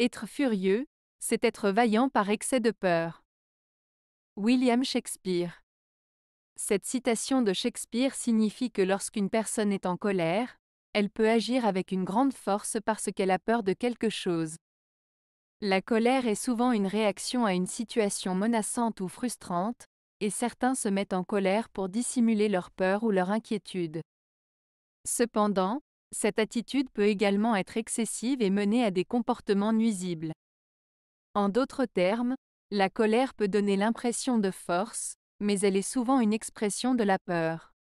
Être furieux, c'est être vaillant par excès de peur. William Shakespeare. Cette citation de Shakespeare signifie que lorsqu'une personne est en colère, elle peut agir avec une grande force parce qu'elle a peur de quelque chose. La colère est souvent une réaction à une situation menaçante ou frustrante, et certains se mettent en colère pour dissimuler leur peur ou leur inquiétude. Cependant, cette attitude peut également être excessive et mener à des comportements nuisibles. En d'autres termes, la colère peut donner l'impression de force, mais elle est souvent une expression de la peur.